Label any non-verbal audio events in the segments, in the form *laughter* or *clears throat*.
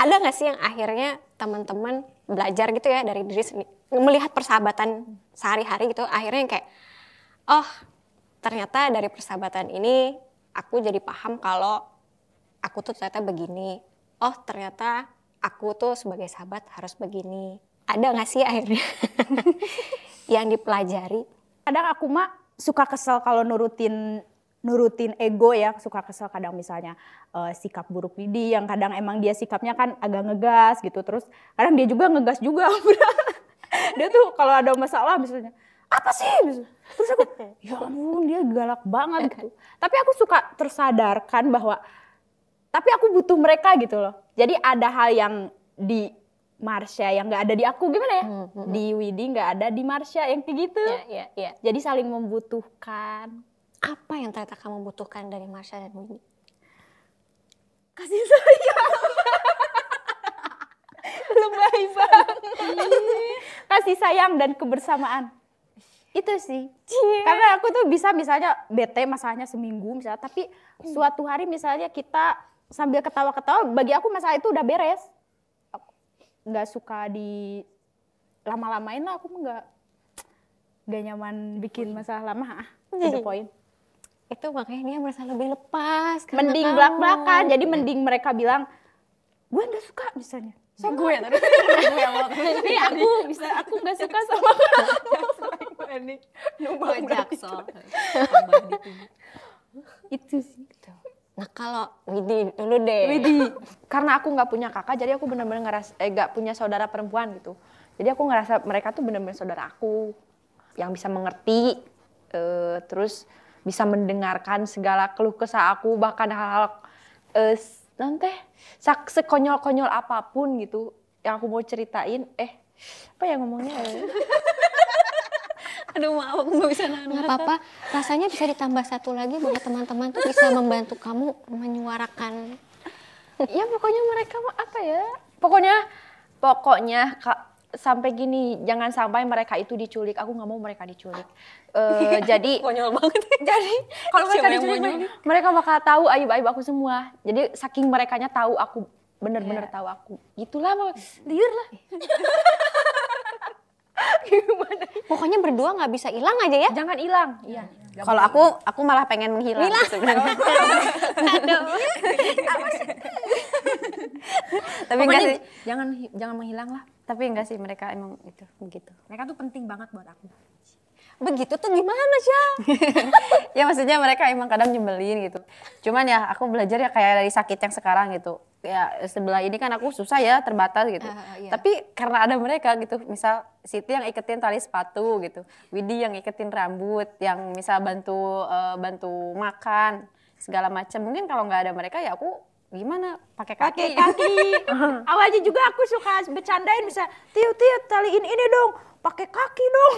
ada nggak sih yang akhirnya teman-teman belajar gitu ya dari diri sendiri melihat persahabatan sehari-hari gitu akhirnya yang kayak oh ternyata dari persahabatan ini aku jadi paham kalau aku tuh ternyata begini oh ternyata aku tuh sebagai sahabat harus begini ada nggak sih akhirnya *laughs* yang dipelajari kadang aku mah suka kesel kalau nurutin nurutin ego ya suka kesel kadang misalnya uh, sikap buruk Didi yang kadang emang dia sikapnya kan agak ngegas gitu terus kadang dia juga ngegas juga *laughs* dia tuh kalau ada masalah misalnya apa sih terus aku ya ampun dia galak banget gitu tapi aku suka tersadarkan bahwa tapi aku butuh mereka gitu loh jadi ada hal yang di Marsha yang nggak ada di aku gimana ya? Hmm, hmm, hmm. di Widi nggak ada di Marsha yang kayak gitu. Iya, iya, iya. Jadi saling membutuhkan apa yang ternyata kamu butuhkan dari Marsha dan Winnie? Kasih sayang. Lebay *laughs* banget. Kasih sayang dan kebersamaan. Itu sih. Cie. Iya. Karena aku tuh bisa misalnya bete masalahnya seminggu misalnya. Tapi suatu hari misalnya kita sambil ketawa-ketawa bagi aku masalah itu udah beres. Aku nggak suka di lama-lamain lah aku nggak gak nyaman bikin masalah lama ah to poin itu makanya dia merasa lebih lepas. Mending belak-belakan, jadi iya. mending mereka bilang, gue nggak suka misalnya. so gue tadi. tapi *laughs* aku bisa aku nggak suka sama ini Numbang jaksel. Itu sih. Gitu. Nah kalau Widi dulu deh. Widi, *laughs* karena aku nggak punya kakak, jadi aku benar-benar ngeras eh gak punya saudara perempuan gitu. Jadi aku ngerasa mereka tuh benar-benar saudara aku yang bisa mengerti. Uh, terus bisa mendengarkan segala keluh kesah aku bahkan hal-hal eh, nanti sak sekonyol-konyol apapun gitu yang aku mau ceritain eh apa yang ngomongnya *laughs* aduh maaf aku nggak bisa nahan nggak apa-apa rasanya bisa ditambah satu lagi bahwa teman-teman tuh bisa membantu kamu menyuarakan ya pokoknya mereka apa ya pokoknya pokoknya kak sampai gini jangan sampai mereka itu diculik aku nggak mau mereka diculik uh, *laughs* jadi *laughs* jadi kalau mereka diculik mereka, bakal tahu aib aib aku semua jadi saking mereka nya tahu aku bener-bener yeah. tahu aku gitulah liur iya. lah *laughs* pokoknya berdua nggak bisa hilang aja ya jangan hilang iya kalau aku aku malah pengen menghilang. Sebenarnya. Tapi enggak sih. Jangan jangan menghilang lah. Tapi enggak sih mereka emang itu begitu. Mereka tuh penting banget buat aku begitu tuh gimana sih? *laughs* ya maksudnya mereka emang kadang nyebelin gitu. Cuman ya aku belajar ya kayak dari sakit yang sekarang gitu. Ya sebelah ini kan aku susah ya terbatas gitu. Uh, iya. Tapi karena ada mereka gitu, misal Siti yang iketin tali sepatu gitu, Widi yang iketin rambut, yang misal bantu uh, bantu makan segala macam. Mungkin kalau nggak ada mereka ya aku gimana pakai kaki pakai kaki *laughs* awalnya juga aku suka bercandain bisa tiup tiup taliin ini dong pakai kaki dong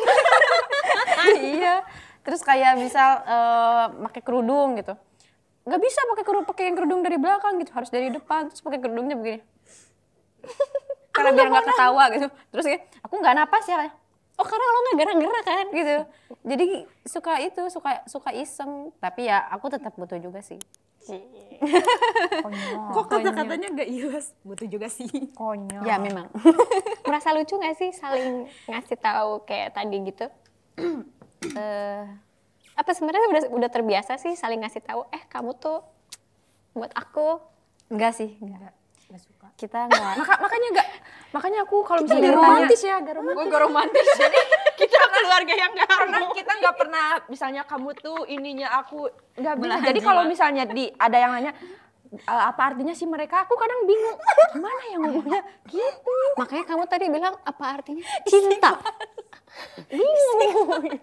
*laughs* iya terus kayak misal uh, pakai kerudung gitu Gak bisa pakai kerudung pakai yang kerudung dari belakang gitu harus dari depan terus pakai kerudungnya begini *laughs* karena biar nggak ketawa gitu terus ya aku nggak napas ya oh karena lo nggak gerak-gerak kan gitu jadi suka itu suka suka iseng tapi ya aku tetap butuh juga sih Konyol. Kok kata-katanya gak jelas? Butuh juga sih. Konyol. Ya memang. *laughs* Merasa lucu gak sih saling ngasih tahu kayak tadi gitu? uh, *clears throat* apa sebenarnya udah udah terbiasa sih saling ngasih tahu eh kamu tuh buat aku enggak sih enggak enggak suka. Kita enggak. Maka, makanya enggak. Makanya aku kalau misalnya romantis ya, gak romantis. Gue gak romantis. Jadi keluarga yang gak karena kita nggak pernah misalnya kamu tuh ininya aku nggak bisa jadi kalau misalnya di ada yang nanya eh, apa artinya sih mereka? Aku kadang bingung gimana yang ngomongnya gitu. Makanya kamu tadi bilang apa artinya iya. cinta. bingung.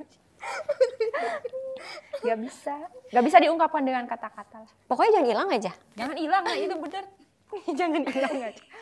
nggak bisa, nggak bisa diungkapkan dengan kata-kata Pokoknya jangan hilang aja. Jangan hilang, nah, itu bener. *laughs* jangan hilang aja.